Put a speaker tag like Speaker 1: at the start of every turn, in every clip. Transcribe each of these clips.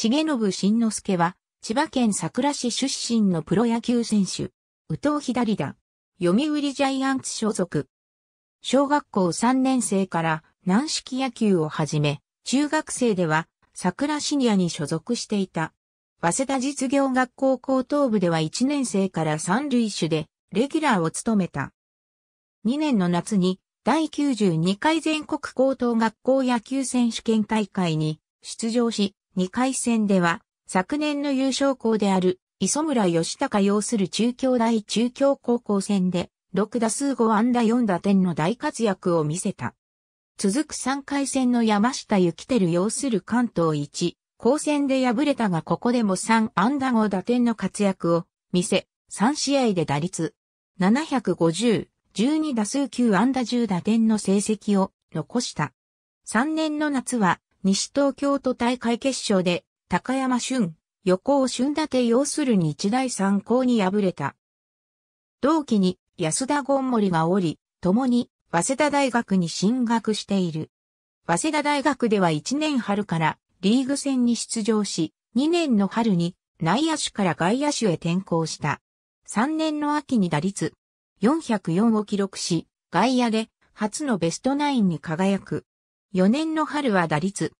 Speaker 1: 重信慎之助は、千葉県佐倉市出身のプロ野球選手、宇藤左だ。読売ジャイアンツ所属。小学校3年生から軟式野球を始め、中学生では桜シニアに所属していた。早稲田実業学校高等部では1年生から三塁手でレギュラーを務めた。2年の夏に第92回全国高等学校野球選手権大会に出場し、2回戦では、昨年の優勝校である、磯村義高要する中京大中京高校戦で、6打数5安打4打点の大活躍を見せた。続く3回戦の山下幸輝要する関東一、高戦で敗れたがここでも3安打5打点の活躍を見せ、3試合で打率750、12打数9安打10打点の成績を残した。3年の夏は西東京都大会決勝で、高山俊、横尾俊立て要するに一大三考に敗れた。同期に安田ゴンモリがおり、共に早稲田大学に進学している。早稲田大学では1年春からリーグ戦に出場し、2年の春に内野手から外野手へ転向した。3年の秋に打率404を記録し、外野で初のベストナインに輝く。4年の春は打率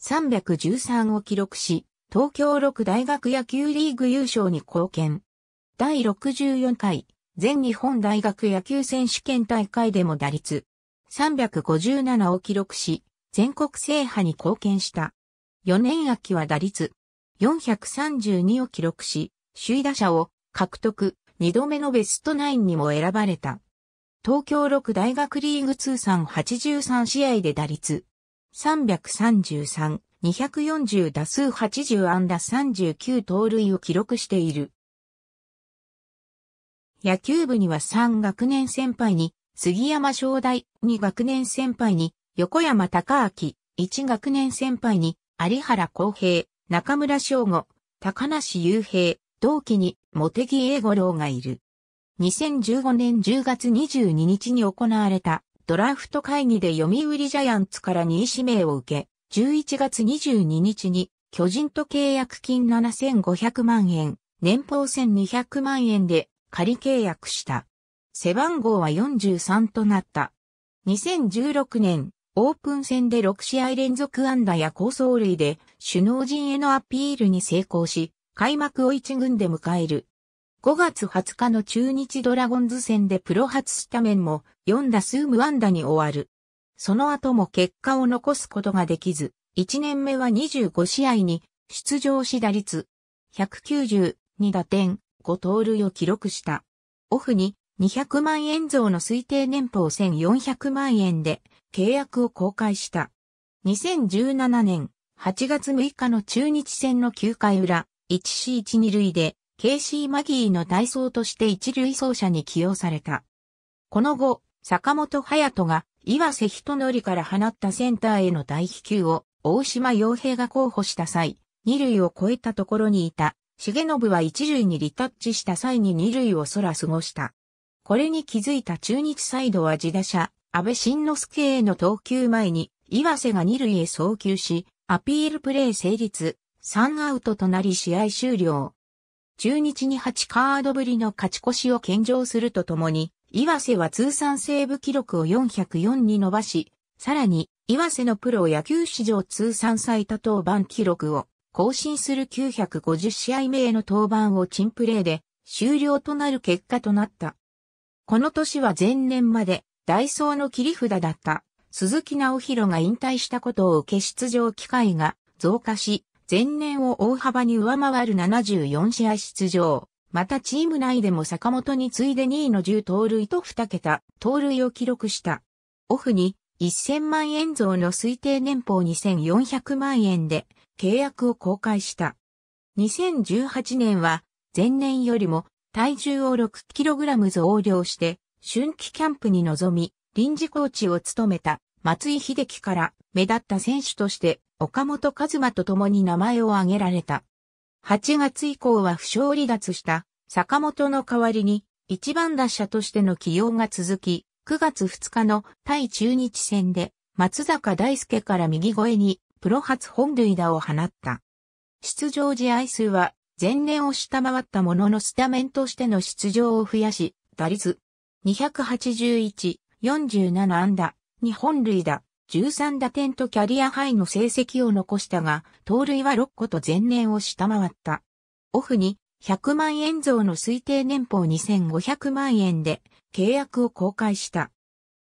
Speaker 1: 313を記録し、東京六大学野球リーグ優勝に貢献。第64回全日本大学野球選手権大会でも打率357を記録し、全国制覇に貢献した。4年秋は打率432を記録し、首位打者を獲得2度目のベストナインにも選ばれた。東京六大学リーグ通算83試合で打率333、240打数80安打39盗塁を記録している。野球部には3学年先輩に杉山正大、2学年先輩に横山高明、1学年先輩に有原光平、中村翔吾、高梨雄平、同期に茂木英五郎がいる。2015年10月22日に行われたドラフト会議で読売ジャイアンツから2位指名を受け、11月22日に巨人と契約金7500万円、年俸1200万円で仮契約した。背番号は43となった。2016年、オープン戦で6試合連続安打や高走塁で首脳陣へのアピールに成功し、開幕を一軍で迎える5月20日の中日ドラゴンズ戦でプロ初スタメンも4打数無安打に終わる。その後も結果を残すことができず、1年目は25試合に出場し打率192打点5盗塁を記録した。オフに200万円増の推定年俸1400万円で契約を公開した。2017年8月6日の中日戦の9回裏 1C1 2塁でケイシー・マギーの体操として一塁走者に起用された。この後、坂本隼人が岩瀬人則から放ったセンターへの大飛球を大島洋平が候補した際、二塁を超えたところにいた、重信は一塁にリタッチした際に二塁を空過ごした。これに気づいた中日サイドは自打者、安倍晋之助への投球前に、岩瀬が二塁へ送球し、アピールプレー成立、3アウトとなり試合終了。中日に8カードぶりの勝ち越しを献上するとともに、岩瀬は通算セーブ記録を404に伸ばし、さらに、岩瀬のプロ野球史上通算最多登板記録を更新する950試合目への登板をチンプレーで終了となる結果となった。この年は前年までダイソーの切り札だった鈴木直弘が引退したことを受け出場機会が増加し、前年を大幅に上回る74試合出場。またチーム内でも坂本に次いで2位の10盗塁と2桁、盗塁を記録した。オフに1000万円増の推定年俸2400万円で契約を公開した。2018年は前年よりも体重を 6kg 増量して春季キャンプに臨み臨時コーチを務めた。松井秀喜から目立った選手として岡本和馬と共に名前を挙げられた。8月以降は負傷離脱した坂本の代わりに一番打者としての起用が続き、9月2日の対中日戦で松坂大輔から右越えにプロ初本塁打を放った。出場試合数は前年を下回ったもののスタメンとしての出場を増やし、打率281、47安打、日本塁打、13打点とキャリアハイの成績を残したが、盗塁は6個と前年を下回った。オフに100万円増の推定年俸2500万円で契約を公開した。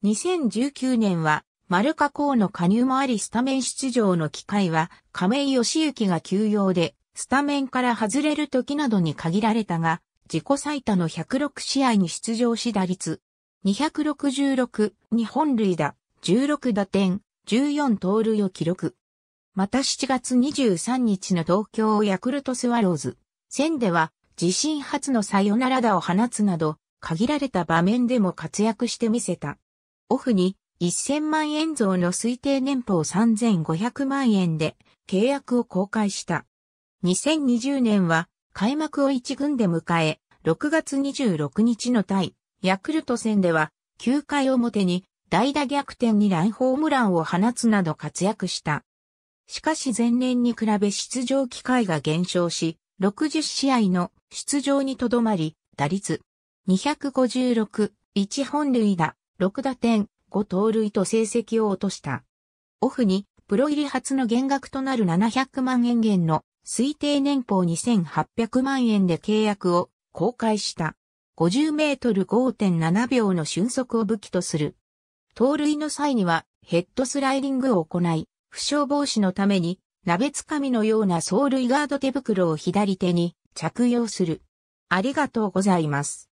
Speaker 1: 2019年は、マルカの加入もありスタメン出場の機会は、亀井義行が休養で、スタメンから外れる時などに限られたが、自己最多の106試合に出場し打率266、日本塁打、16打点、14盗塁を記録。また7月23日の東京ヤクルトスワローズ戦では自身初のサヨナラ打を放つなど限られた場面でも活躍してみせた。オフに1000万円増の推定年俸3500万円で契約を公開した。2020年は開幕を1軍で迎え、6月26日の対ヤクルト戦では、9回表に代打逆転にランホームランを放つなど活躍した。しかし前年に比べ出場機会が減少し、60試合の出場にとどまり、打率256、1本塁打、6打点、5盗塁と成績を落とした。オフに、プロ入り初の減額となる700万円減の推定年俸2800万円で契約を公開した。50メートル5.7秒の瞬足を武器とする。盗塁の際にはヘッドスライディングを行い、負傷防止のために鍋つかみのような走塁ガード手袋を左手に着用する。ありがとうございます。